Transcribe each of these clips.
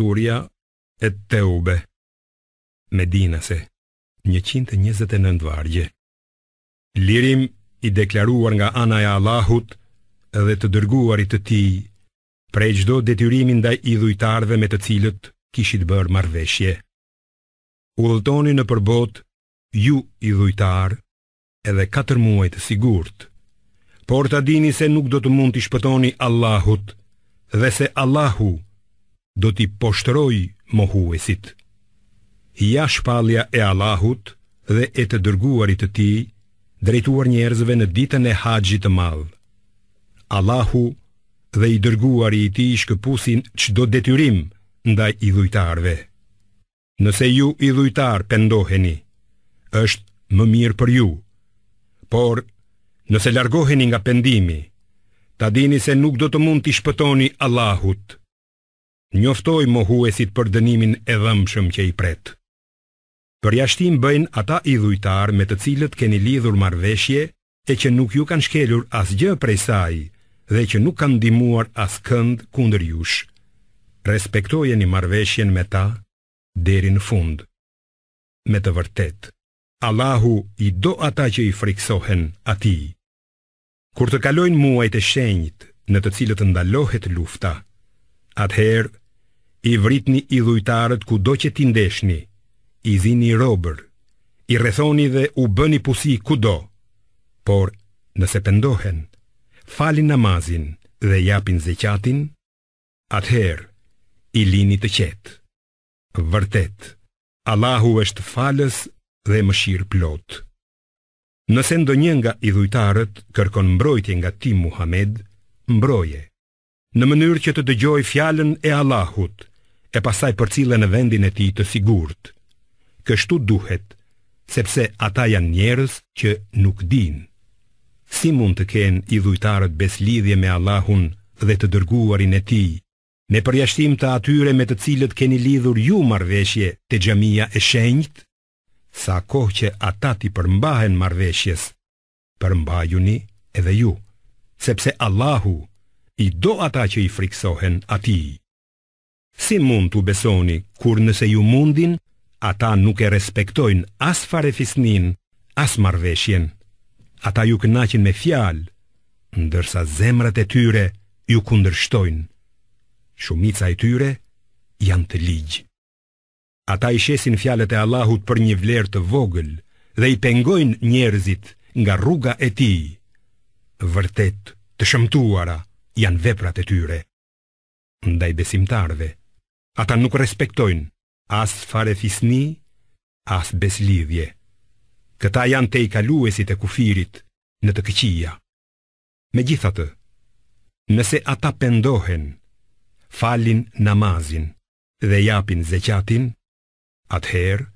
Suria e Teube Medinase 129 vargje Lirim i deklaruar Nga anaja Allahut Edhe të dërguarit të ti Prej çdo detyrimin ndaj i dhujtarve Me të cilët kishit bërë marveshje Ulltoni në përbot Ju i dhujtar Edhe 4 të sigurt Por të dini se nuk do të mund të shpëtoni Allahut Dhe se Allahu do t'i poshtëroj mohuesit. Ja shpalja e Allahut dhe e të dërguarit të ti, drejtuar njerëzve në ditën e haqjit të madhë. Allahu dhe i dërguari i ti shkëpusin që do detyrim ndaj i dhujtarve. Nëse ju i dhujtar pëndoheni, është më mirë për ju, por nëse largoheni nga pëndimi, ta dini se nuk do të mund t'i shpëtoni Allahut njoftoj mohuesit për dënimin e dhëmshëm që i pret. Për jashtim bëjnë ata idhujtar me të cilët keni lidhur marveshje e që nuk ju kanë shkelur as gjë prej saj dhe që nuk kanë dimuar as kënd kunder jush. Respektojeni marveshjen me ta deri në fund. Me të vërtet, Allahu i do ata që i friksohen ati. Kur të kalojnë muajt e shenjit në të cilët ndalohet lufta, atëherë I vritni i dhujtarët ku do që ti ndeshni I zini i robër I rethoni dhe u bëni pusi ku do Por nëse pëndohen Falin namazin dhe japin zeqatin Atëherë i lini të qetë Vërtet Allahu është falës dhe më shirë plot Nëse ndonjën nga i dhujtarët Kërkon mbrojtje nga ti Muhammed Mbroje në mënyrë që të dëgjoj fjallën e Allahut, e pasaj për cilë në vendin e ti të sigurt. Kështu duhet, sepse ata janë njerës që nuk din. Si mund të kenë i dhujtarët beslidhje me Allahun dhe të dërguarin e ti, me përjashtim të atyre me të cilët keni lidhur ju marveshje të gjamia e shenjt, sa kohë që ata ti përmbahen marveshjes, përmbajuni edhe ju, sepse Allahu, i do ata që i friksohen ati. Si mund të besoni, kur nëse ju mundin, ata nuk e respektojnë as fare fisnin, as marveshjen. Ata ju kënachin me fjalë, ndërsa zemrat e tyre ju kundërshtojnë. Shumica e tyre janë të ligjë. Ata i shesin fjalët e Allahut për një vlerë të vogël dhe i pengojnë njerëzit nga rruga e Tij. Vërtet të shëmtuara janë veprat e tyre. Ndaj besimtarve, ata nuk respektojnë as fare fisni, as beslidhje. Këta janë te i kaluesit e kufirit në të këqia. Me gjithatë, nëse ata pendohen, falin namazin dhe japin zeqatin, atëherë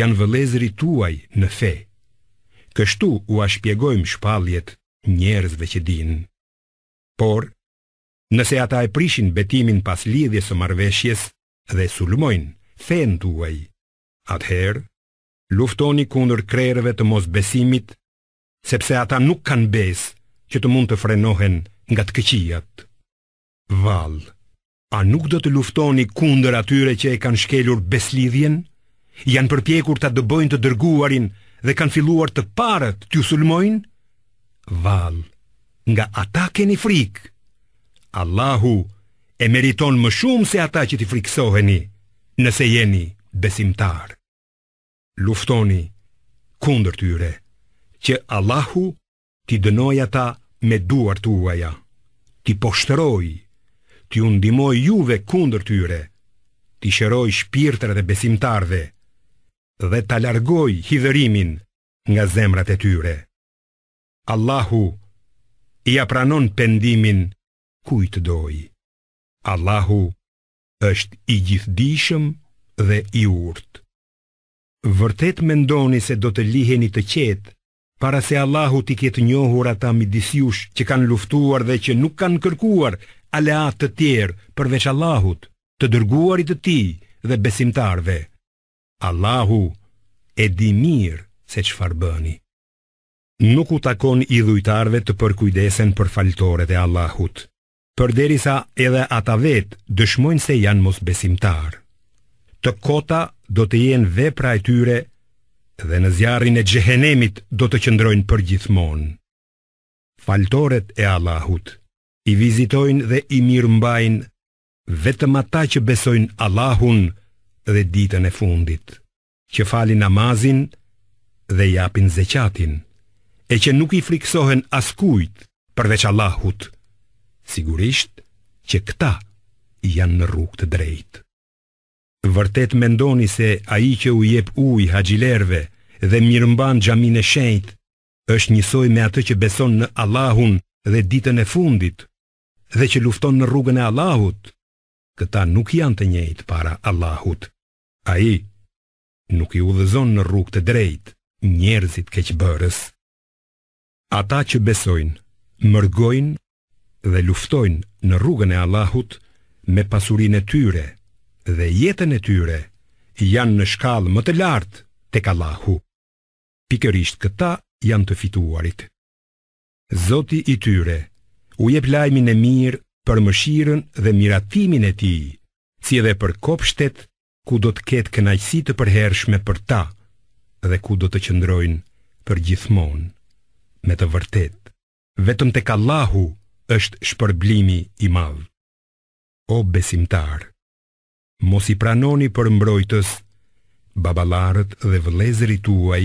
janë vëlezri tuaj në fe. Kështu u a shpjegojmë shpaljet njerëzve që dinë. Por, nëse ata e prishin betimin pas lidhjes o marveshjes dhe sulmojnë fen tuaj, atëherë, luftoni kundër krerëve të mos besimit, sepse ata nuk kanë besë që të mund të frenohen nga të këqijat. Val, a nuk do të luftoni kundër atyre që e kanë shkelur beslidhjen? Janë përpjekur të dëbojnë të dërguarin dhe kanë filluar të parët të ju sulmojnë? Val, nga ata keni frik Allahu e meriton më shumë se ata që ti friksoheni Nëse jeni besimtar Luftoni kundër tyre Që Allahu ti dënoj ata me duar tuaja, Ti poshtëroj Ti undimoj juve kundër tyre Ti shëroj shpirtre dhe besimtarve dhe ta largoj hidhërimin nga zemrat e tyre. Allahu i apranon pendimin kujt doj. Allahu është i gjithdishëm dhe i urt. Vërtet mendoni se do të liheni të qetë, para se Allahu t'i ketë njohur ata midisjush që kanë luftuar dhe që nuk kanë kërkuar aleat të tjerë përveç Allahut, të dërguarit të ti dhe besimtarve. Allahu e di mirë se që farë bëni nuk u takon i dhujtarve të përkujdesen për faltoret e Allahut, për derisa edhe ata vetë dëshmojnë se janë mos besimtar. Të kota do të jenë vepra e tyre dhe në zjarin e gjehenemit do të qëndrojnë për gjithmonë. Faltoret e Allahut i vizitojnë dhe i mirë mbajnë vetëm ata që besojnë Allahun dhe ditën e fundit, që falin namazin dhe japin zeqatin e që nuk i friksohen as kujt përveç Allahut sigurisht që këta janë në rrugë të drejtë vërtet mendoni se ai që u jep ujë haxhilerve dhe mirëmban xhamin e shenjt është njësoj me atë që beson në Allahun dhe ditën e fundit dhe që lufton në rrugën e Allahut këta nuk janë të njëjtë para Allahut ai nuk i udhëzon në rrugë të drejtë njerëzit keqbërës Ata që besojnë, mërgojnë dhe luftojnë në rrugën e Allahut me pasurinë e tyre dhe jetën e tyre janë në shkallë më të lartë tek Allahu. Pikërisht këta janë të fituarit. Zoti i tyre u jep lajmin e mirë për mëshirën dhe miratimin e tij, si edhe për kopshtet ku do të ketë kënaqësi të përhershme për ta dhe ku do të qëndrojnë për gjithmonë me të vërtet Vetëm të kallahu është shpërblimi i madhë O besimtar Mos i pranoni për mbrojtës Babalarët dhe vlezëri tuaj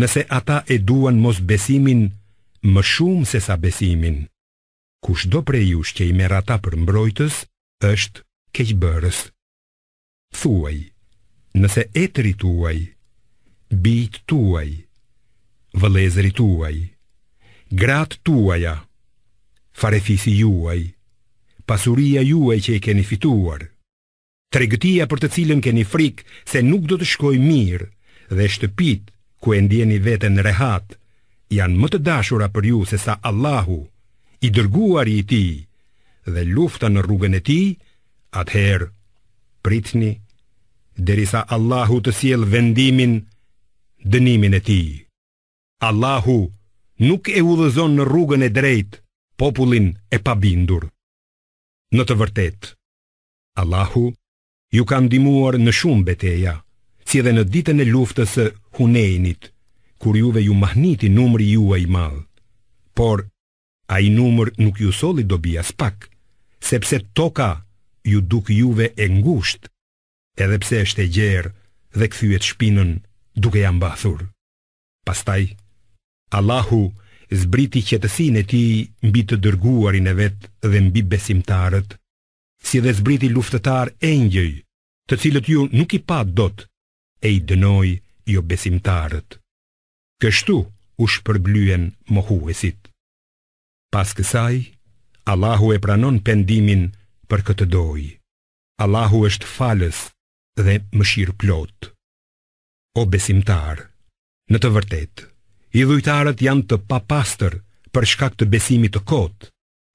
Nëse ata e duan mos besimin Më shumë se sa besimin Kush do prejush që i mera ata për mbrojtës është keqëbërës Thuaj Nëse etëri tuaj Bit tuaj Vëlezëri tuaj Grat tuaja, farefisi juaj, pasuria juaj që i keni fituar, tregëtia për të cilën keni frikë se nuk do të shkoj mirë dhe shtëpit ku e ndjeni vetën në rehat, janë më të dashura për ju se sa Allahu, i dërguar i ti dhe lufta në rrugën e ti, atëherë, pritni, derisa sa Allahu të siel vendimin, dënimin e ti. Allahu të siel vendimin, nuk e udhëzon në rrugën e drejt popullin e pabindur. Në të vërtet, Allahu ju ka ndimuar në shumë beteja, si edhe në ditën e luftës e hunenit, kur juve ju mahniti numri ju e i madh. por a i numër nuk ju soli do bia spak, sepse toka ju duk juve e ngusht, edhe pse është e gjerë dhe këthyet shpinën duke jam bathur. Pastaj, Allahu zbriti qetësin e ti mbi të dërguarin e vetë dhe mbi besimtarët, si dhe zbriti luftetar e njëj, të cilët ju nuk i pa dot, e i dënoj jo besimtarët. Kështu u shpërblyen mohuesit. Pas kësaj, Allahu e pranon pendimin për këtë doj. Allahu është falës dhe shirë plotë. O besimtar, në të vërtetë, I dhujtarët janë të papastër për shkak të besimit të kotë.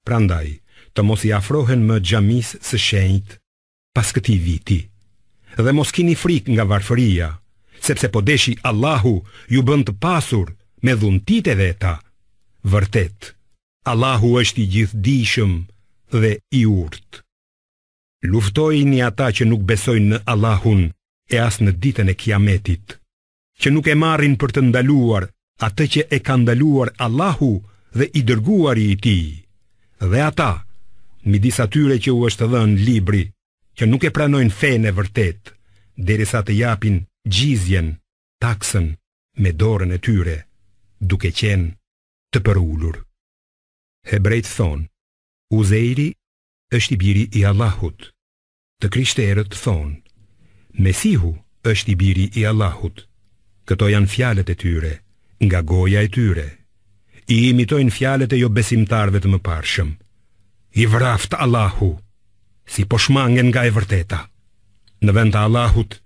Prandaj, të mos i afrohen më gjamis së shenjt pas këti viti. Dhe mos kini frikë nga varfëria, sepse po deshi Allahu ju bën të pasur me dhuntit e veta. Vërtet, Allahu është i gjithdijshëm dhe i urt. Luftojini ata që nuk besojnë në Allahun e as në ditën e Kiametit, që nuk e marrin për të ndaluar Atë që e ka ndaluar Allahu dhe i dërguari i Ti, dhe ata, midis atyre që u është dhënë libri, që nuk e pranojnë fenë e vërtet, derisa të japin gjizjen, taksën me dorën e tyre, duke qenë të përulur. Hebrejt thonë, Uzeiri është i biri i Allahut. Të krishterët thonë, Mesihu është i biri i Allahut. Këto janë fjalët e tyre nga goja e tyre I imitojnë fjalet e jo besimtarve të më parshëm I vraft Allahu Si po shmangen nga e vërteta Në vend të Allahut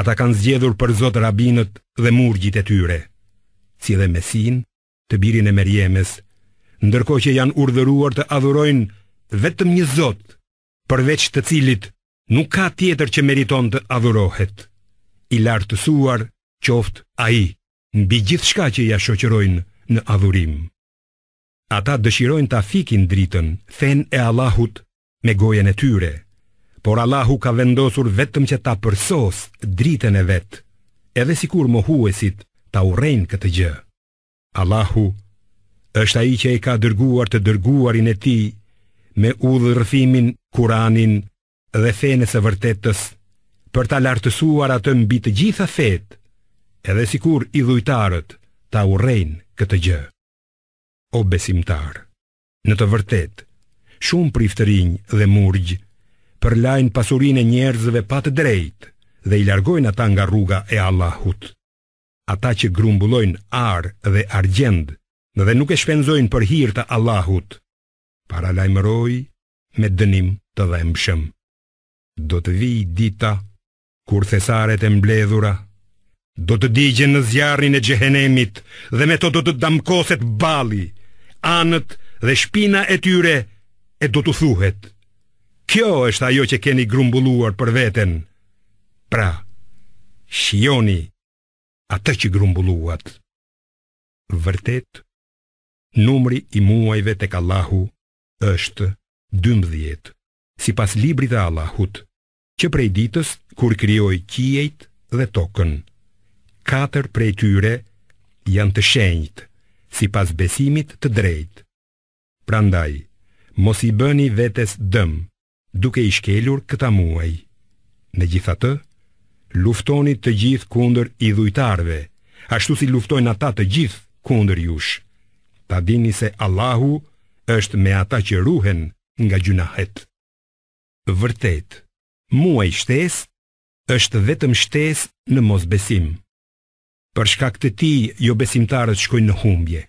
Ata kanë zgjedhur për Zot Rabinët dhe murgjit e tyre Si dhe Mesin Të birin e Merjemes Ndërko që janë urdhëruar të adhurojnë Vetëm një Zot Përveç të cilit Nuk ka tjetër që meriton të adhurohet I lartësuar qoft a i mbi gjithë shka që ja shoqërojnë në adhurim. Ata dëshirojnë ta fikin dritën, fen e Allahut me gojen e tyre, por Allahu ka vendosur vetëm që ta përsos dritën e vetë, edhe si kur mohuesit ta urejnë këtë gjë. Allahu është a i që i ka dërguar të dërguarin e ti me udhërfimin, kuranin dhe fenës e vërtetës për ta lartësuar atë mbi të gjitha fetë edhe sikur i dhujtarët ta urrejnë këtë gjë. O besimtar, në të vërtet, shumë priftërinj dhe murgj përlajnë pasurin e njerëzve pa të drejtë dhe i largojnë ata nga rruga e Allahut. Ata që grumbullojnë arë dhe argjend dhe nuk e shpenzojnë për hirë të Allahut, para lajmëroj me dënim të dhe mbëshëm. Do të vij dita kur thesaret e mbledhura Do të digje në zjarin e gjehenemit Dhe me to do të damkoset bali Anët dhe shpina e tyre E do të thuhet Kjo është ajo që keni grumbulluar për veten Pra, shioni Atë që grumbulluat Vërtet, numri i muajve të kalahu është 12, Si pas libri dhe Allahut Që prej ditës kur kryoj qijet dhe tokën katër prej tyre janë të shenjt, si pas besimit të drejt. Prandaj, mos i bëni vetes dëm, duke i shkelur këta muaj. Në gjitha të, luftoni të gjithë kunder i dhujtarve, ashtu si luftojnë ata të gjithë kunder jush. Ta dini se Allahu është me ata që ruhen nga gjunahet. Vërtet, muaj shtes është vetëm shtes në mos Për shkak të ti, jo besimtarët shkojnë në humbje.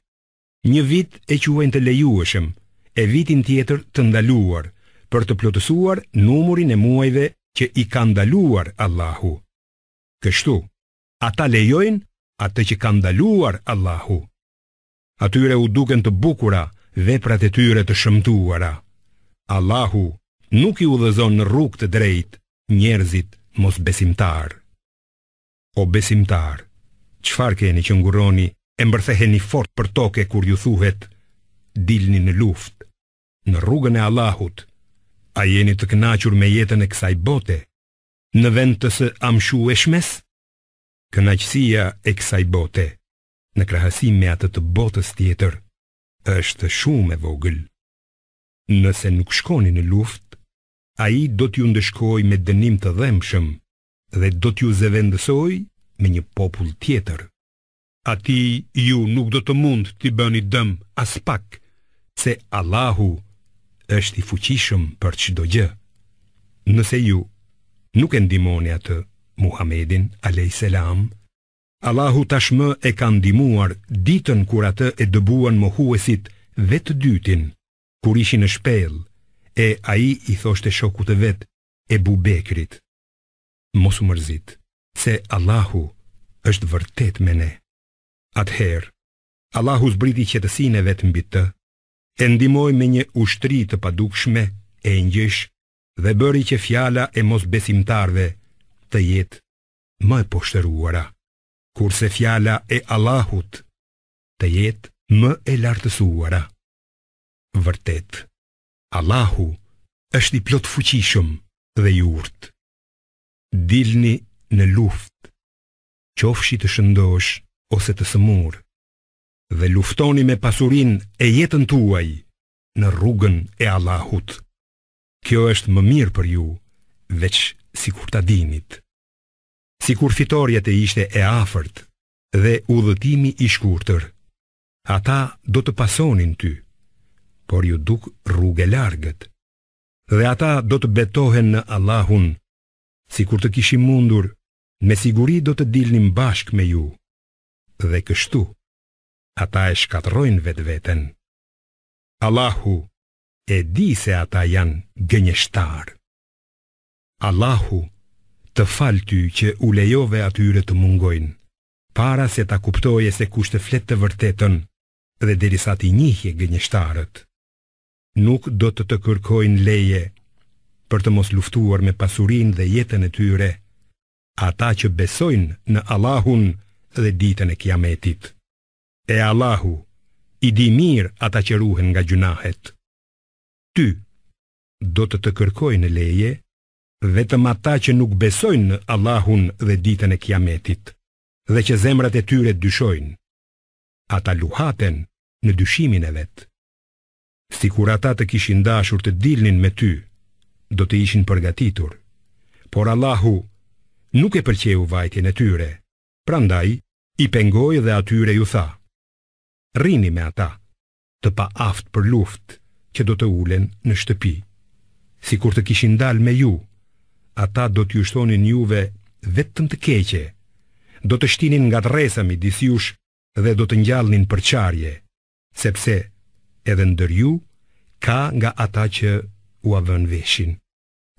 Një vit e quajnë të lejueshëm, e vitin tjetër të ndaluar, për të plotësuar numurin e muajve që i ka ndaluar Allahu. Kështu, ata lejojnë atë që ka ndaluar Allahu. Atyre u duken të bukura dhe e tyre të shëmtuara. Allahu nuk i u dhezon në rrug të drejt njerëzit mos besimtar. O besimtarë, Qfar keni që nguroni e mbërthehe një fort për toke kur ju thuhet Dilni në luft, në rrugën e Allahut A jeni të kënachur me jetën e kësaj bote Në vend të së amshu e shmes Kënaqësia e kësaj bote Në krahësim me atë të botës tjetër është shumë e vogël Nëse nuk shkoni në luft A i do t'ju ndëshkoj me dënim të dhemshëm Dhe do t'ju zëvendësoj me një popull tjetër. Ati ju nuk do të mund t'i bëni dëm as pak, se Allahu është i fuqishëm për çdo gjë. Nëse ju nuk e ndihmoni atë Muhammedin alay salam, Allahu tashmë e ka ndihmuar ditën kur atë e dëbuan mohuesit vetë dytin, kur ishin në shpellë e ai i thoshte shokut e vet e Bubekrit mos u mërzit se Allahu është vërtet me ne. Atëherë, Allahu zbriti qetësinë vet mbi të, e ndihmoi me një ushtri të padukshme e ngjesh dhe bëri që fjala e mosbesimtarve të jetë më e poshtëruara. Kurse fjala e Allahut të jetë më e lartësuara. Vërtet, Allahu është i plot fuqishëm dhe i urtë. Dilni në luft, qofshi të shëndosh ose të sëmur, dhe luftoni me pasurin e jetën tuaj në rrugën e Allahut. Kjo është më mirë për ju, veç si kur ta dinit. Si kur fitorja të ishte e afërt dhe udhëtimi i shkurtër, ata do të pasonin ty, por ju duk rrugë largët, dhe ata do të betohen në Allahun, si kur të kishim mundur me siguri do të dilnim bashk me ju. Dhe kështu, ata e shkatrojnë vetë vetën. Allahu e di se ata janë gënjështar. Allahu të falë ty që u lejove atyre të mungojnë, para se ta kuptoje se kushtë fletë të vërtetën dhe derisa i njihje gënjështarët. Nuk do të të kërkojnë leje për të mos luftuar me pasurin dhe jetën e tyre, ata që besojnë në Allahun dhe ditën e kiametit. E Allahu, i di mirë ata që ruhen nga gjunahet. Ty, do të të kërkojnë leje, vetëm ata që nuk besojnë në Allahun dhe ditën e kiametit, dhe që zemrat e tyre dyshojnë. Ata luhaten në dyshimin e vetë. Si kur ata të kishin dashur të dilnin me ty, do të ishin përgatitur, por Allahu nuk e pëlqeu vajtjen e tyre. Prandaj i pengoi dhe atyre ju tha: Rrini me ata, të pa aftë për luftë, që do të ulen në shtëpi. Sikur të kishin dalë me ju, ata do t'ju shtonin juve vetëm të keqe. Do të shtinin nga rresa midis jush dhe do të ngjallnin për sepse edhe ndër ju ka nga ata që u avën veshin.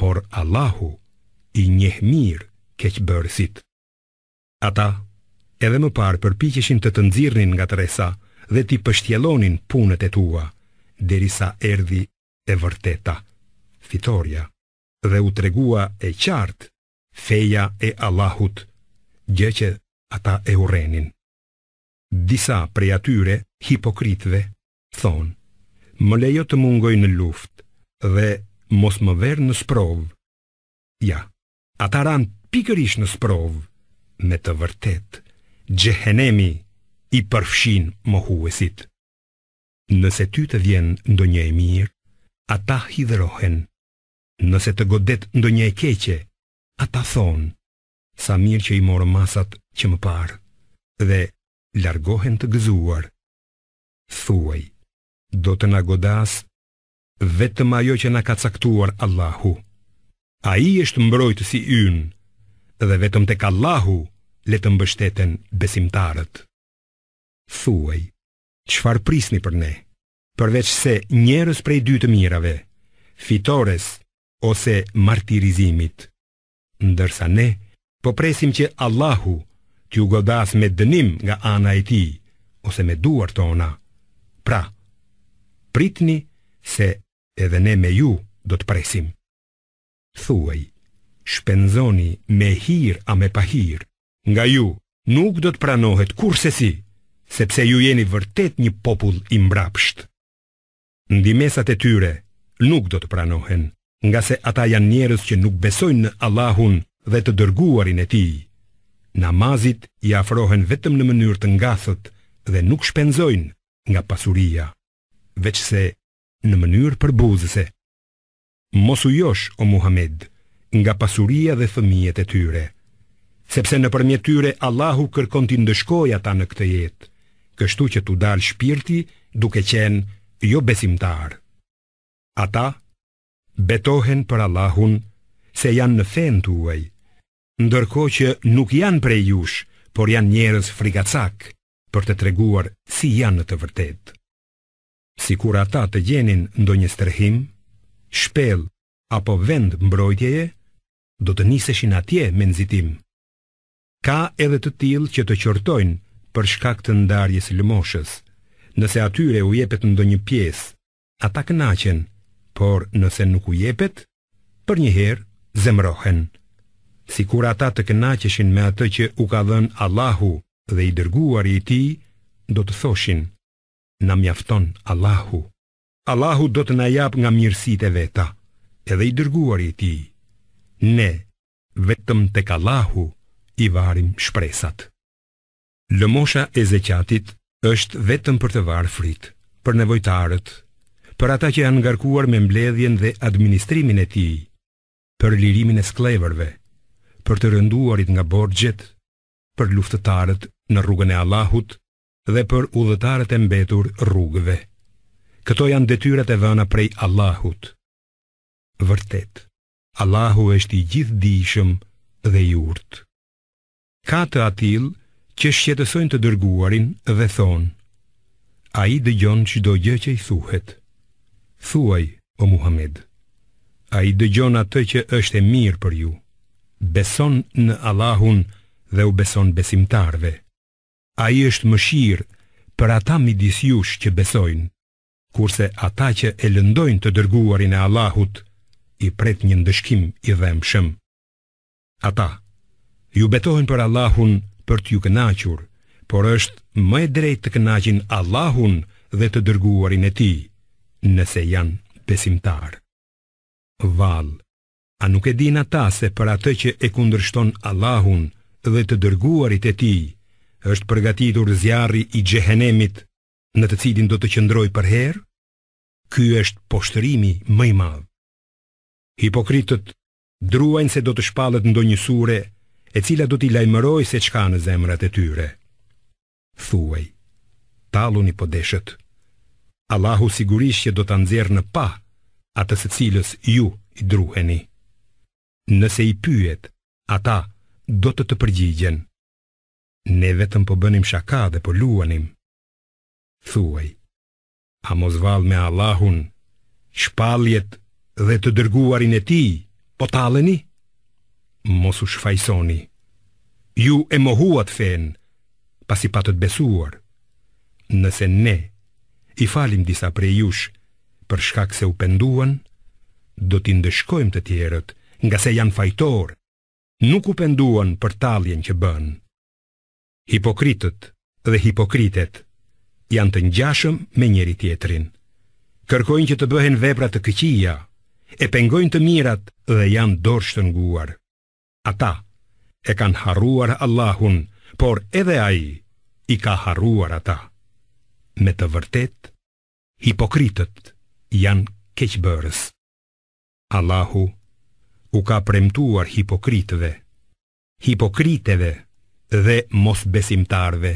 Por Allahu i njeh mirë keqë bërësit. Ata, edhe më parë përpikëshin të të nxirrnin nga të resa dhe ti pështjelonin punët e tua, derisa erdhi erdi e vërteta, fitoria, dhe u tregua e qartë, feja e Allahut, gjë që ata e urenin. Disa prej atyre, hipokritve, thonë, më lejo të mungoj në luft, dhe mos më verë në sprovë. Ja, ata ranë pikërish në sprovë Me të vërtet, gjehenemi i përfshin më huesit Nëse ty të vjen ndo një e mirë, ata hidhërohen Nëse të godet ndo një e keqe, ata thonë Sa mirë që i morë masat që më parë Dhe largohen të gëzuar Thuaj, do të na godas Vetëm ajo që na ka caktuar Allahu A i është mbrojtë si ynë dhe vetëm të kallahu le të mbështeten besimtarët. Thuaj, qfar prisni për ne, përveç se njerës prej dy të mirave, fitores ose martirizimit, ndërsa ne po presim që Allahu t'ju godas me dënim nga ana e ti, ose me duar tona. Pra, pritni se edhe ne me ju do të presim. Thuaj, shpenzoni me hir a me pahir, nga ju nuk do të pranohet kur se si, sepse ju jeni vërtet një popull i mbrapsht. Ndimesat e tyre nuk do të pranohen, nga se ata janë njerës që nuk besojnë në Allahun dhe të dërguarin e ti. Namazit i afrohen vetëm në mënyrë të ngathët dhe nuk shpenzojnë nga pasuria, veçse se në mënyrë përbuzëse. Mosu josh, o Muhammed nga pasuria dhe fëmijet e tyre Sepse në përmjet tyre Allahu kërkon t'i ndëshkoj ata në këtë jetë, Kështu që t'u dal shpirti duke qenë jo besimtar Ata betohen për Allahun se janë në fen t'uaj Ndërko që nuk janë prej jush, por janë njerës frikacak Për të treguar si janë të vërtet Si kur ata të gjenin ndo një strehim, shpel apo vend mbrojtjeje, Do të niseshin atje me nxitim. Ka edhe të tillë që të qortojnë për shkak të ndarjes lëmoshës. Nëse atyre u jepet ndonjë pjesë, ata kënaqen, por nëse nuk u jepet, për një herë zemrohen. Sikur ata të kënaqeshin me atë që u ka dhënë Allahu dhe i dërguari i Ti, do të thoshin: "Na mjafton Allahu. Allahu do të na jap nga mirësitë e Veta." Edhe i dërguari i Ti ne, vetëm të kalahu, i varim shpresat. Lëmosha e zeqatit është vetëm për të varë frit, për nevojtarët, për ata që janë ngarkuar me mbledhjen dhe administrimin e ti, për lirimin e sklevërve, për të rënduarit nga borgjet, për luftëtarët në rrugën e Allahut dhe për udhëtarët e mbetur rrugëve. Këto janë detyrat e vëna prej Allahut. Vërtet. Allahu është i gjithë dishëm dhe i urt Ka të atil që shqetësojnë të dërguarin dhe thonë A i dë gjonë që do gjë që i thuhet Thuaj, o Muhammed A i dë gjonë atë që është e mirë për ju Beson në Allahun dhe u beson besimtarve A i është më shirë për ata midis jush që besojnë Kurse ata që e lëndojnë të dërguarin e Allahut i pret një ndëshkim i dhemshëm. Ata ju betohen për Allahun për t'ju kënaqur, por është më e drejtë të kënaqin Allahun dhe të dërguarin e tij nëse janë besimtar. Val, a nuk e din ata se për atë që e kundërshton Allahun dhe të dërguarit e tij, është përgatitur zjarri i xhehenemit në të cilin do të qëndroj për herë? Ky është poshtërimi më i madh. Hipokritët druajnë se do të shpallet ndo një sure e cila do t'i lajmëroj se qka në zemrat e tyre. Thuaj, talun i podeshet. Allahu sigurisht që do të nëzirë në pa atës e cilës ju i druheni. Nëse i pyet, ata do të të përgjigjen. Ne vetëm po bënim shaka dhe po luanim. Thuaj, a mos val me Allahun, shpaljet nështë dhe të dërguarin e ti, po taleni? Mos u shfajsoni, ju e mohuat fen, pas i patët besuar, nëse ne i falim disa prej jush për shkak se u penduan, do t'i ndëshkojmë të tjerët nga se janë fajtor, nuk u penduan për taljen që bën. Hipokritët dhe hipokritet janë të njashëm me njeri tjetrin. Kërkojnë që të bëhen vebra të këqia, e pengojnë të mirat dhe janë dorë shtënguar. Ata e kanë harruar Allahun, por edhe ai i ka harruar ata. Me të vërtet, hipokritët janë keqëbërës. Allahu u ka premtuar hipokritëve, hipokriteve dhe mos besimtarve,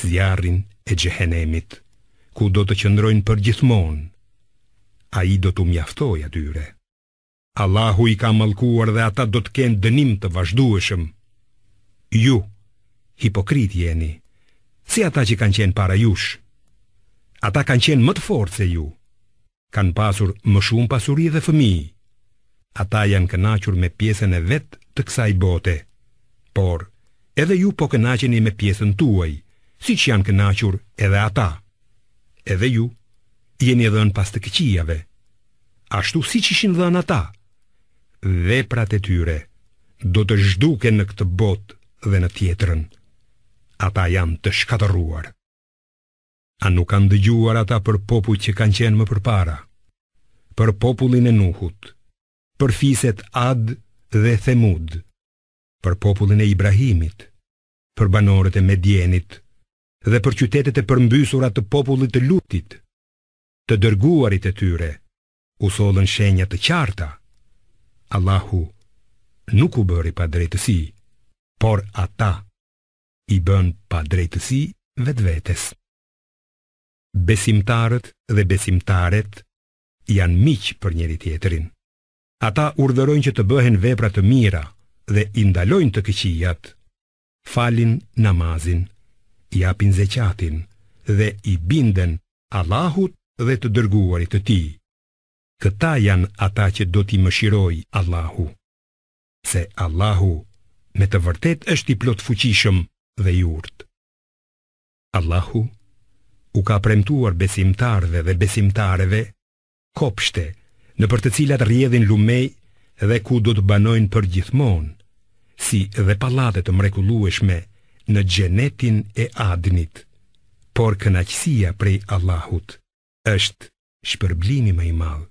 zjarin e gjehenemit, ku do të qëndrojnë për gjithmonë, a i do të mjaftoj atyre. Allahu i ka mëlkuar dhe ata do të kenë dënim të vazhdueshëm. Ju, hipokrit jeni, si ata që kanë qenë para jush? Ata kanë qenë më të fortë se ju. Kanë pasur më shumë pasuri dhe fëmi. Ata janë kënachur me pjesën e vetë të kësaj bote. Por, edhe ju po kënacheni me pjesën tuaj, si që janë kënachur edhe ata. Edhe ju, jeni edhe në pas të këqijave Ashtu si që ishin dhe në ata Dhe prate tyre Do të zhduke në këtë bot dhe në tjetërën Ata janë të shkatëruar A nuk kanë dëgjuar ata për popu që kanë qenë më përpara Për popullin e nuhut Për fiset ad dhe themud Për popullin e Ibrahimit Për banorët e Medjenit Dhe për qytetet e përmbysurat të popullit të lutit të dërguarit e tyre, u solën shenjat të qarta. Allahu nuk u bëri pa drejtësi, por ata i bën pa drejtësi vetë vetës. Besimtarët dhe besimtaret janë miqë për njëri tjetërin. Ata urdhërojnë që të bëhen vepra të mira dhe i ndalojnë të këqijat. Falin namazin, japin zeqatin dhe i binden Allahut dhe të dërguarit të ti. Këta janë ata që do t'i mëshiroj Allahu. Se Allahu me të vërtet është i plot fuqishëm dhe i urt. Allahu u ka premtuar besimtarve dhe besimtareve kopshte në për të cilat rjedhin lumej dhe ku do të banojnë për gjithmon si dhe palatet të mrekulueshme në gjenetin e adnit, por kënaqësia prej Allahut është shpërblimi më i madh.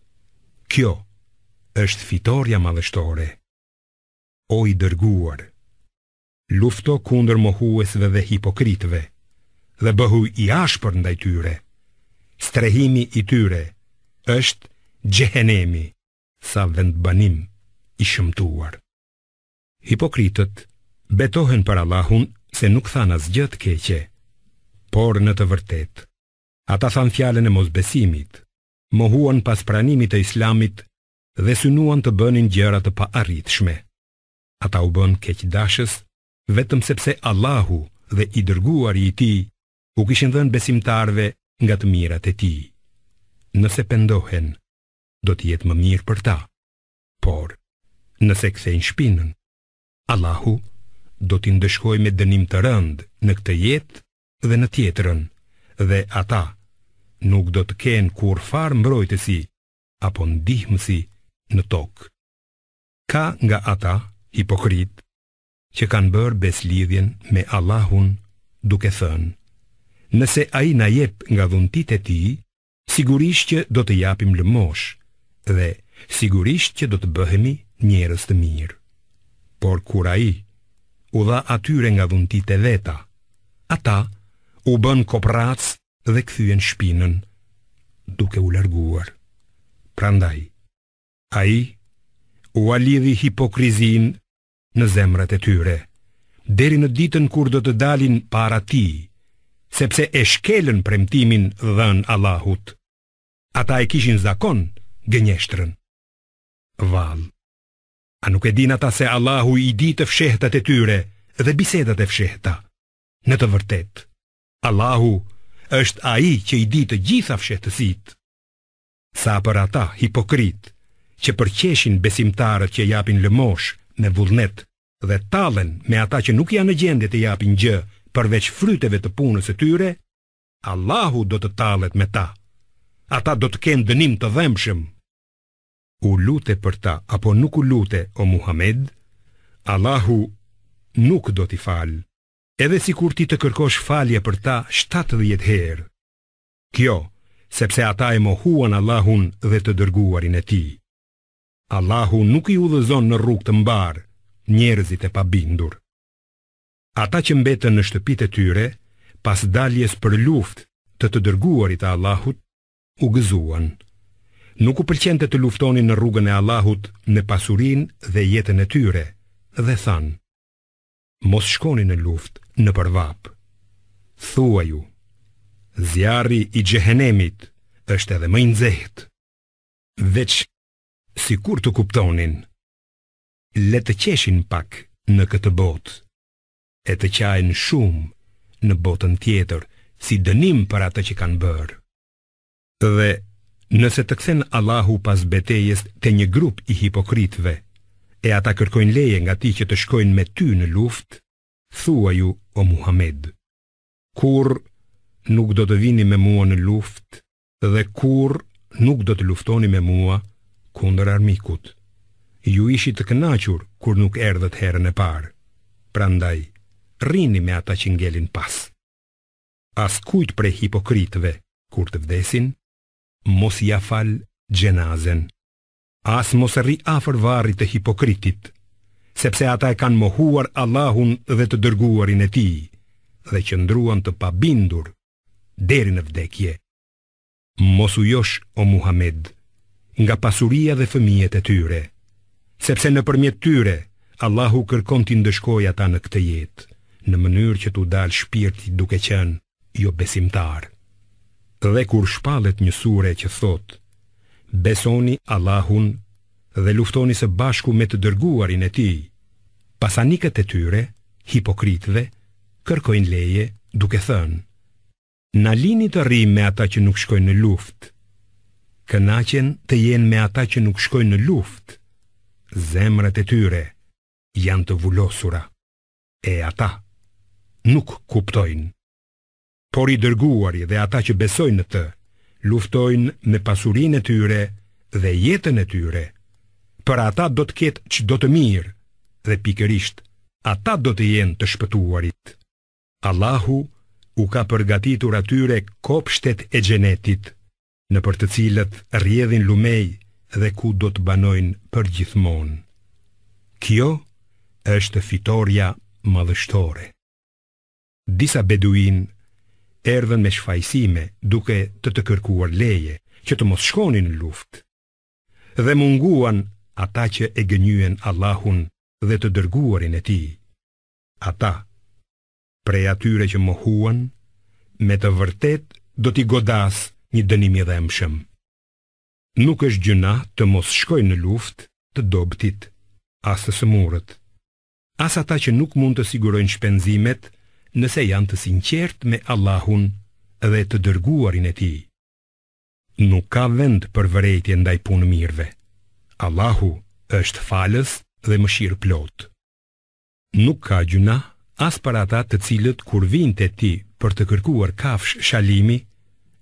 Kjo është fitorja madhështore. O i dërguar, lufto kundër mohuesve dhe hipokritëve dhe bëhu i ashpër ndaj tyre. Strehimi i tyre është gjehenemi, sa vendbanim i shëmtuar. Hipokritët betohen për Allahun se nuk thanë asgjë të keqe, por në të vërtetë Ata than fjallën e mosbesimit, mohuan pas pranimit e islamit dhe synuan të bënin gjërat të pa shme. Ata u bën keq dashës, vetëm sepse Allahu dhe i dërguar i ti u kishin dhenë besimtarve nga të mirat e ti. Nëse pendohen, do të jetë më mirë për ta, por nëse kthejnë shpinën, Allahu do t'i ndëshkoj me dënim të rëndë në këtë jetë dhe në tjetërën dhe ata nuk do të kenë kur farë mbrojtësi apo ndihmësi në tokë. Ka nga ata, hipokrit, që kanë bërë beslidhjen me Allahun duke thënë, nëse a i na jep nga dhuntit e ti, sigurisht që do të japim lëmosh dhe sigurisht që do të bëhemi njërës të mirë. Por kur a i u dha atyre nga dhuntit e veta, ata u bën kopratës dhe këthyen shpinën duke u larguar. Prandaj, a i u alidhi hipokrizin në zemrat e tyre, deri në ditën kur do të dalin para ti, sepse e shkelën premtimin në Allahut. Ata e kishin zakon gënjeshtrën. Val, a nuk e din ata se Allahu i di të fshehtat e tyre dhe bisedat e fshehta? Në të vërtet, Allahu i di të fshehtat e tyre, është a i që i di të gjitha fshetësit. Sa për ata hipokrit, që përqeshin besimtarët që japin lëmosh me vullnet dhe talen me ata që nuk janë në gjendje të japin gjë përveç fryteve të punës e tyre, Allahu do të talet me ta. Ata do të kenë dënim të dhemshëm. U lute për ta apo nuk u lute o Muhammed, Allahu nuk do t'i falë edhe si kur ti të kërkosh falje për ta 70 herë. Kjo, sepse ata e mohuan Allahun dhe të dërguarin e ti. Allahu nuk i udhëzon në rrug të mbarë, njerëzit e pabindur. Ata që mbetën në shtëpit e tyre, pas daljes për luft të të dërguarit a Allahut, u gëzuan. Nuk u përqente të luftonin në rrugën e Allahut në pasurin dhe jetën e tyre, dhe thanë, mos shkoni në luft në përvap. Thua ju, zjarri i gjehenemit është edhe më i nëzhet. Veç, si kur të kuptonin, le të qeshin pak në këtë botë, e të qajnë shumë në botën tjetër, si dënim për atë që kanë bërë. Dhe, nëse të kthen Allahu pas betejes të një grup i hipokritve, e ata kërkojnë leje nga ti që të shkojnë me ty në luft, thua ju o Muhammed. Kur nuk do të vini me mua në luft dhe kur nuk do të luftoni me mua kundër armikut. Ju ishi të kënachur kur nuk erdhët herën e parë, pra ndaj rini me ata që ngelin pas. As kujt pre hipokritve kur të vdesin, mos ja falë gjenazen. As mos rri afër varrit të hipokritit, sepse ata e kanë mohuar Allahun dhe të dërguarin e tij dhe qëndruan të pabindur deri në vdekje. Mos u josh o Muhammed nga pasuria dhe fëmijët e tyre, sepse nëpërmjet tyre Allahu kërkon ti ndëshkoj ata në këtë jetë, në mënyrë që t'u dalë shpirti duke qenë jo besimtar. Dhe kur shpalet një sure që thotë, Besoni Allahun dhe luftoni së bashku me të dërguarin e tij. Pasanikët e tyre, hipokritëve, kërkojnë leje duke thënë: Na lini të rrim me ata që nuk shkojnë në luftë. Kënaqen të jenë me ata që nuk shkojnë në luftë. Zemrat e tyre janë të vulosura. E ata nuk kuptojnë. Por i dërguari dhe ata që besojnë në të, luftojnë me pasurinë e tyre dhe jetën e tyre. Për ata do të ketë që do të mirë dhe pikërisht ata do të jenë të shpëtuarit. Allahu u ka përgatitur atyre kopshtet e gjenetit në për të cilët rjedhin lumej dhe ku do të banojnë për gjithmonë. Kjo është fitorja madhështore. Disa beduin Erdhen me shfajsime duke të të kërkuar leje Që të mos shkonin në luft Dhe munguan ata që e gënyen Allahun dhe të dërguarin e ti Ata, prej atyre që më huan Me të vërtet do t'i godas një dënimi dhe emshem Nuk është gjuna të mos shkoj në luft të dobtit Asë të sëmurët Asë ata që nuk mund të sigurojnë shpenzimet nëse janë të sinqertë me Allahun dhe të dërguarin e tij. Nuk ka vend për vërejtje ndaj punë mirëve. Allahu është falës dhe mëshirë plot. Nuk ka gjuna as për ata të cilët kur vinë të ti për të kërkuar kafsh shalimi,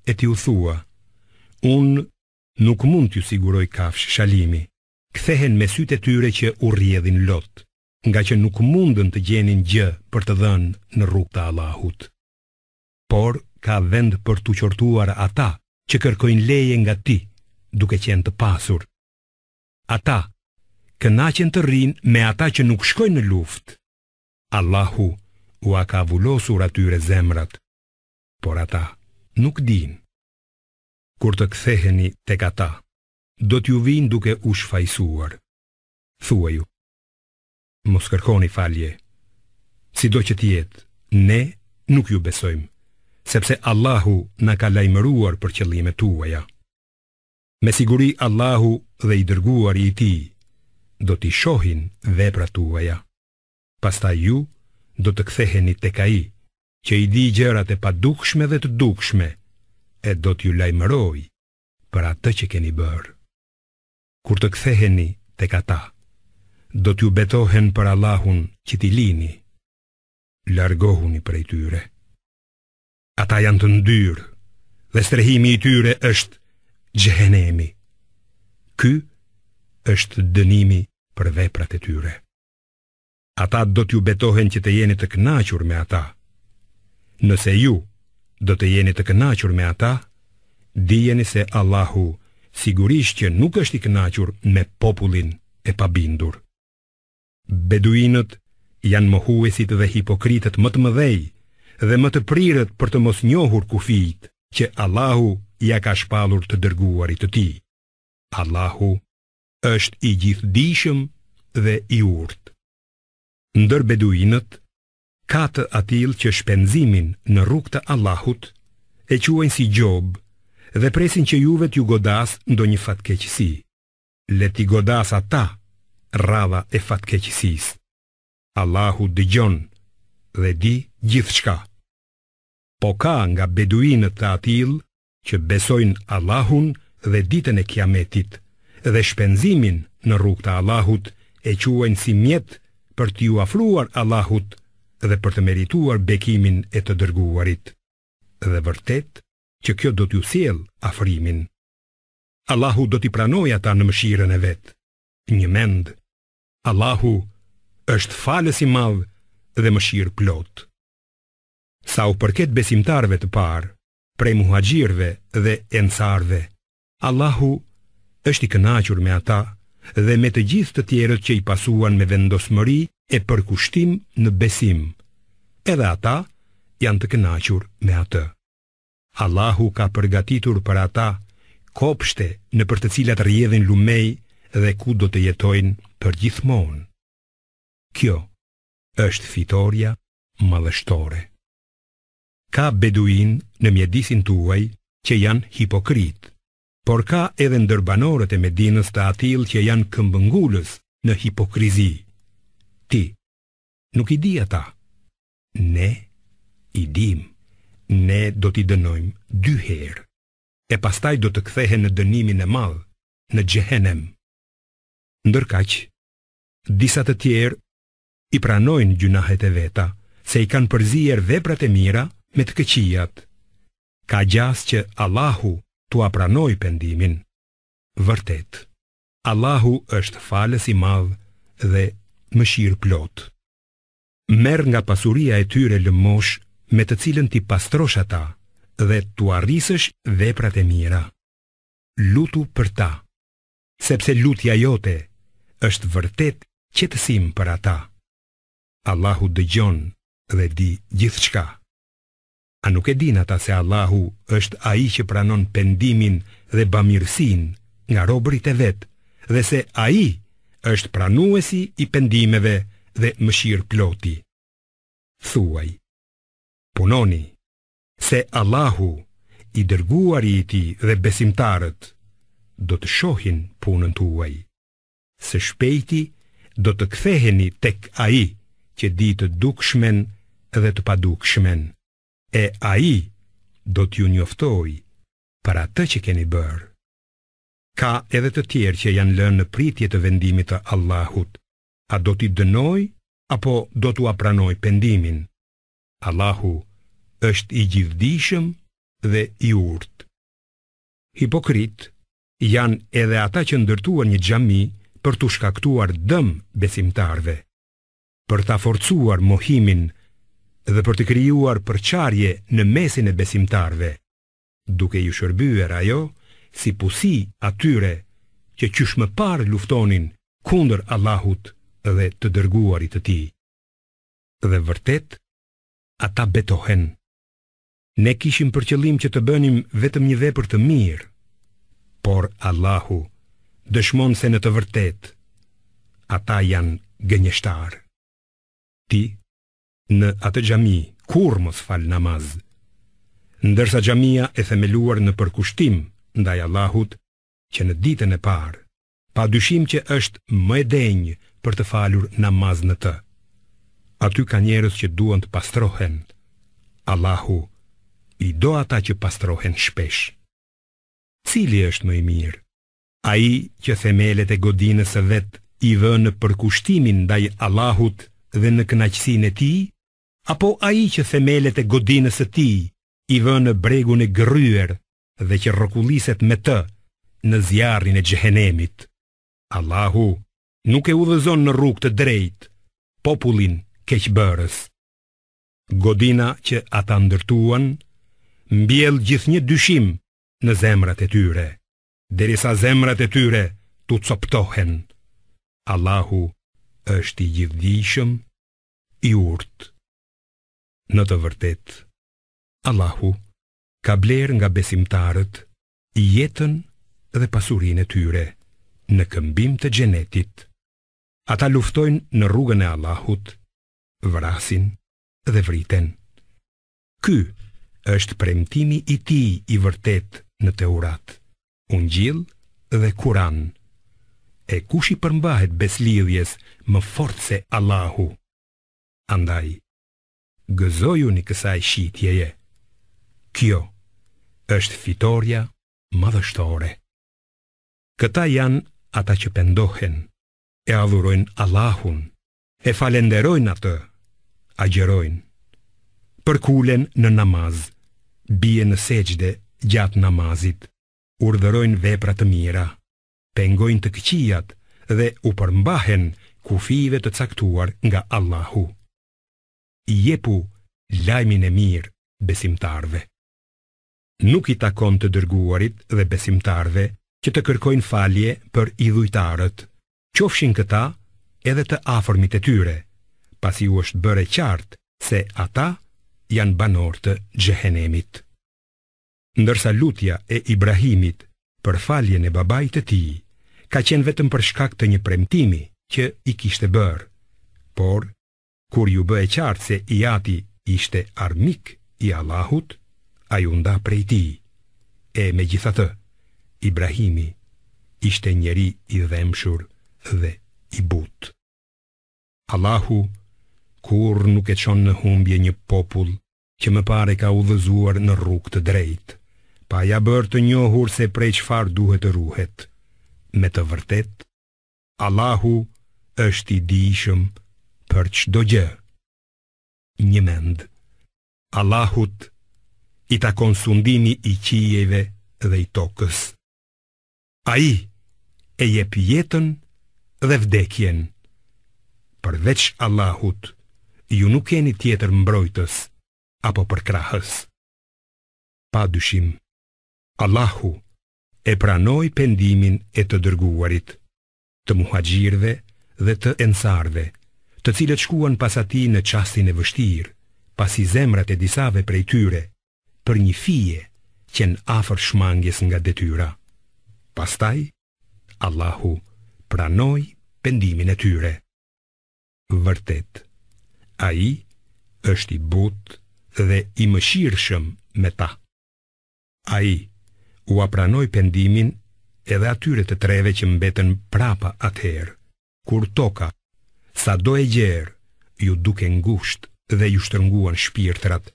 e ti u thua, unë nuk mund t'ju siguroj kafsh shalimi, kthehen me sytë tyre që u rjedhin lotë nga që nuk mundën të gjenin gjë për të dhënë në rrugt të Allahut. Por ka vend për të qortuar ata që kërkojnë leje nga ti, duke qenë të pasur. Ata kënaqen të rrinë me ata që nuk shkojnë në luftë. Allahu u ka vullosur atyre zemrat, por ata nuk din. Kur të ktheheni tek ata, do t'ju vinë duke u shfajsuar. Thuaju, mos kërkoni falje. Si do që tjetë, ne nuk ju besojmë, sepse Allahu në ka lajmëruar për qëllime tuaja. Me siguri Allahu dhe i dërguar i ti, do t'i shohin dhe pra tuaja. Pasta ju, do të ktheheni të ka i, që i di gjërat e pa dukshme dhe të dukshme, e do t'ju lajmëroj për atë që keni bërë. Kur të ktheheni të ka do t'ju betohen për Allahun që t'i lini, largohuni prej tyre. Ata janë të ndyrë dhe strehimi i tyre është gjehenemi. Ky është dënimi për veprat e tyre. Ata do t'ju betohen që të jeni të kënachur me ata. Nëse ju do të jeni të kënachur me ata, dijeni se Allahu sigurisht që nuk është i kënachur me popullin e pabindur. Beduinët janë mohuesit dhe hipokritët më të mëdhej dhe më të prirët për të mos njohur kufijt që Allahu ja ka shpalur të dërguarit të ti. Allahu është i gjithë dishëm dhe i urt. Ndër beduinët, ka të atil që shpenzimin në rrug të Allahut e quajnë si gjobë dhe presin që juve t'ju godas ndo një fatkeqësi. Leti godas ata rrava e fatkeqësisë. Allahu dëgjon dhe di gjithçka. Po ka nga beduinët të atill që besojnë Allahun dhe ditën e Kiametit dhe shpenzimin në rrugt të Allahut e quajnë si mjet për t'ju afruar Allahut dhe për të merituar bekimin e të dërguarit. Dhe vërtet që kjo do t'ju sjell afrimin. Allahu do t'i pranojë ata në mëshirën e vetë një mend. Allahu është falës i madhë dhe më shirë plotë. Sa u përket besimtarve të parë, prej muhaxhirve dhe ensarve, Allahu është i kënachur me ata dhe me të gjithë të tjerët që i pasuan me vendosëmëri e përkushtim në besim, edhe ata janë të kënachur me ata. Allahu ka përgatitur për ata kopshte në për të cilat rjedhin lumej, dhe ku do të jetojnë për gjithmonë. Kjo është fitorja madhështore. Ka beduin në mjedisin tuaj që janë hipokrit, por ka edhe ndërbanorët e medinës të atil që janë këmbëngullës në hipokrizi. Ti, nuk i di ata. Ne, i dim, ne do t'i dënojmë dy herë, e pastaj do të kthehe në dënimin e madhë, në gjehenem. Ndërkaq, disa të tjerë i pranojnë gjunahet e veta, se i kanë përzier veprat e mira me të këqijat. Ka gjas që Allahu tu apranoj pendimin. Vërtet, Allahu është falës i madh dhe mëshirë plot. Merë nga pasuria e tyre lëmosh me të cilën ti pastrosh ata dhe tu arrisësh veprat e mira. Lutu për ta, sepse lutja jote është vërtet qetësim për ata. Allahu dëgjon dhe di gjithçka. A nuk e din ata se Allahu është ai që pranon pendimin dhe bamirësin nga robrit e vetë dhe se ai është pranuesi i pendimeve dhe mëshirë ploti. Thuaj, punoni, se Allahu, i dërguar i ti dhe besimtarët, do të shohin punën të uaj se shpejti do të ktheheni tek ai që di të dukshmen dhe të padukshmen. E ai do t'ju njoftoj për atë që keni bërë. Ka edhe të tjerë që janë lënë në pritje të vendimit të Allahut. A do t'i dënoj, apo do t'u apranoj pendimin? Allahu është i gjithdijshëm dhe i urt. Hipokrit janë edhe ata që ndërtuan një xhami për të shkaktuar dëm besimtarve, për të forcuar mohimin dhe për të kryuar përqarje në mesin e besimtarve, duke ju shërbyer ajo si pusi atyre që qysh më parë luftonin kunder Allahut dhe të dërguarit të ti. Dhe vërtet, ata betohen. Ne kishim për qëllim që të bënim vetëm një vepër të mirë, por Allahu të dëshmon se në të vërtet ata janë gënjeshtar. Ti në atë xhami kur mos fal namaz. Ndërsa xhamia e themeluar në përkushtim ndaj Allahut që në ditën e parë, pa dyshim që është më e denjë për të falur namazë në të. Aty ka njerëz që duan të pastrohen. Allahu i do ata që pastrohen shpesh. Cili është më i mirë? A i që themelet e godinës e vet i vë në përkushtimin ndaj Allahut dhe në kënaqësin e ti, apo a i që themelet e godinës e ti i vë në bregun e gryer dhe që rëkulliset me të në zjarin e gjehenemit. Allahu nuk e udhëzon në rrug të drejt, popullin keqbërës. Godina që ata ndërtuan, mbjell gjithë një dyshim në zemrat e tyre derisa zemrat e tyre tu coptohen. Allahu është i gjithdijshëm, i urt. Në të vërtet, Allahu ka bler nga besimtarët i jetën dhe pasurin e tyre në këmbim të gjenetit. Ata luftojnë në rrugën e Allahut, vrasin dhe vriten. Ky është premtimi i ti i vërtet në të uratë ungjill dhe Kur'an. E kush i përmbahet beslidhjes më fort se Allahu? Andaj, gëzoju një kësaj shqitjeje. Kjo është fitorja dështore. Këta janë ata që pendohen, e adhurojnë Allahun, e falenderojnë atë, agjerojnë, përkulen në namaz, bie në seqde gjatë namazit urdhërojnë vepra të mira, pengojnë të këqijat dhe u përmbahen kufive të caktuar nga Allahu. I jepu lajmin e mirë besimtarve. Nuk i takon të dërguarit dhe besimtarve që të kërkojnë falje për idhujtarët, qofshin këta edhe të afërmit e tyre, pasi u është bërë qartë se ata janë banor të xhehenemit ndërsa lutja e Ibrahimit për faljen e babait të tij ka qenë vetëm për shkak të një premtimi që i kishte bërë. Por kur ju bë e qartë se i ati ishte armik i Allahut, a ju nda prej ti. E me Ibrahimi ishte njeri i dhemshur dhe i but. Allahu kur nuk e qonë në humbje një popull që më pare ka u dhëzuar në rrug të drejtë pa ja bërë të njohur se prej qëfar duhet të ruhet. Me të vërtet, Allahu është i dishëm për qdo gjë. Një mend, Allahut i ta konsundimi i qijeve dhe i tokës. A i e jep jetën dhe vdekjen. Përveç Allahut, ju nuk keni tjetër mbrojtës apo përkrahës. Pa dyshim. Allahu e pranoi pendimin e të dërguarit, të muhajgjirve dhe të ensarve, të cilët shkuan pas ati në çastin e vështirë, pasi zemrat e disave prej tyre për një fije që në afër shmangjes nga detyra. Pastaj Allahu pranoi pendimin e tyre. Vërtet, Ai është i butë dhe i mëshirshëm me ta. Ai u apranoj pendimin edhe atyre të treve që mbeten prapa atëherë, kur toka, sa do e gjerë, ju duke ngusht dhe ju shtërnguan shpirtrat,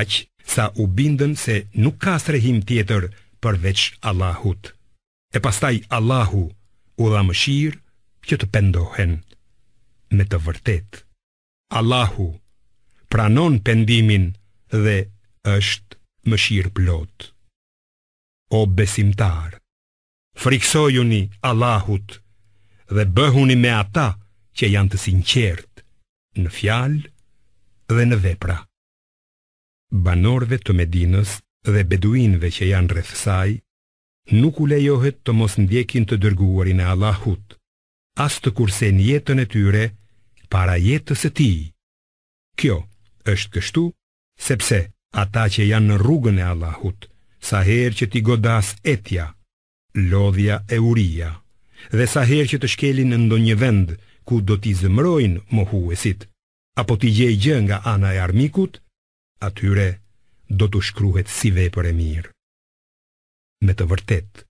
aq sa u bindën se nuk ka srehim tjetër përveç Allahut. E pastaj Allahu u dha më shirë që të pendohen me të vërtet. Allahu pranon pendimin dhe është më shirë plotë. O besimtar Friksojuni Allahut Dhe bëhuni me ata që janë të sinqert Në fjalë dhe në vepra Banorve të Medinës dhe beduinve që janë rrethësaj Nuk u lejohet të mos ndjekin të dërguarin e Allahut As të kurse jetën e tyre para jetës e ti Kjo është kështu sepse ata që janë në rrugën e Allahut sa herë që ti godas etja, lodhja e uria, dhe sa herë që të shkelin në ndonjë vend ku do t'i zëmrojnë mohuesit, apo t'i gjej gjë nga ana e armikut, atyre do t'u shkruhet si vepër e mirë. Me të vërtet,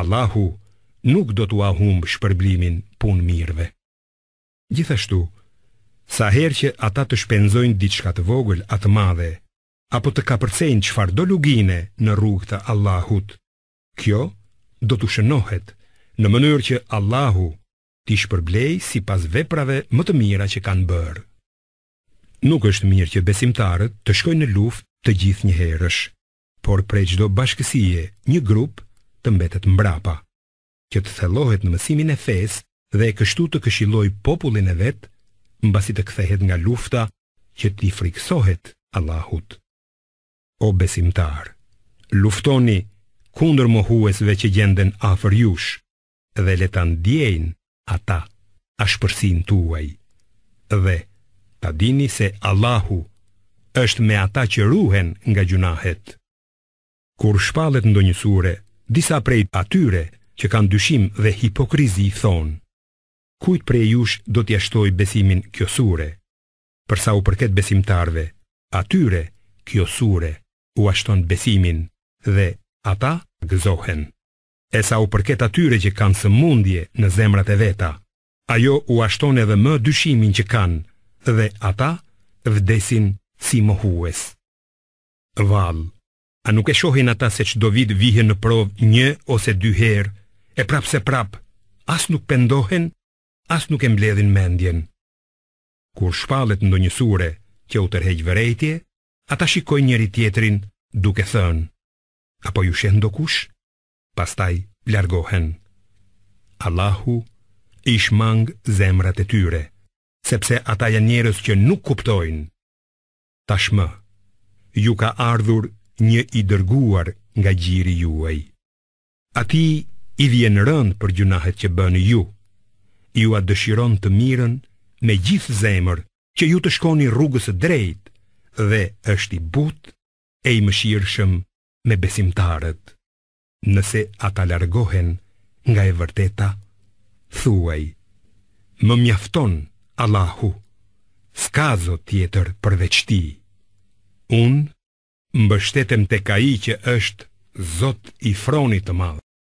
Allahu nuk do t'u ahumb shpërblimin pun mirëve. Gjithashtu, sa herë që ata të shpenzojnë diçka të vogël atë madhe, apo të kapërcejnë çfarë do lugine në rrug të Allahut. Kjo do të shënohet në mënyrë që Allahu t'i shpërblej si pas veprave më të mira që kanë bërë. Nuk është mirë që besimtarët të shkojnë në luft të gjithë një herësh, por prej qdo bashkësie një grup të mbetet mbrapa, që të thelohet në mësimin e fesë dhe e kështu të këshiloj popullin e vetë, mbasi të kthehet nga lufta që t'i friksohet Allahut o besimtar Luftoni kundër mohuesve që gjenden afër jush Dhe letan ndjejnë ata ashpërsinë tuaj Dhe ta dini se Allahu është me ata që ruhen nga gjunahet Kur shpalet ndo sure, Disa prej atyre që kanë dyshim dhe hipokrizi i thonë Kujt prej jush do t'ja shtoj besimin kjo sure Përsa u përket besimtarve Atyre kjo sure u ashton besimin dhe ata gëzohen. E sa u përket atyre që kanë së mundje në zemrat e veta, ajo u ashton edhe më dyshimin që kanë dhe ata vdesin si më hues. Val, a nuk e shohin ata se që do vidë në provë një ose dy herë, e prap se prap, as nuk pendohen, as nuk e mbledhin mendjen. Kur shpalet në një sure që u tërhejgjë vërejtje, Ata shikoj njeri tjetrin duke thënë Apo ju shenë do kush? Pastaj largohen Allahu ish mangë zemrat e tyre Sepse ata janë njerës që nuk kuptojnë Tashmë, ju ka ardhur një i dërguar nga gjiri juaj A ti i vjen rënd për gjunahet që bënë ju Ju a dëshiron të mirën me gjithë zemër Që ju të shkoni rrugës drejt dhe është i but e i mëshirëshëm me besimtarët. Nëse ata largohen nga e vërteta, thuaj, më mjafton Allahu, s'ka zo tjetër përveçti. Unë mbështetem të ka i që është zot i fronit të madhë.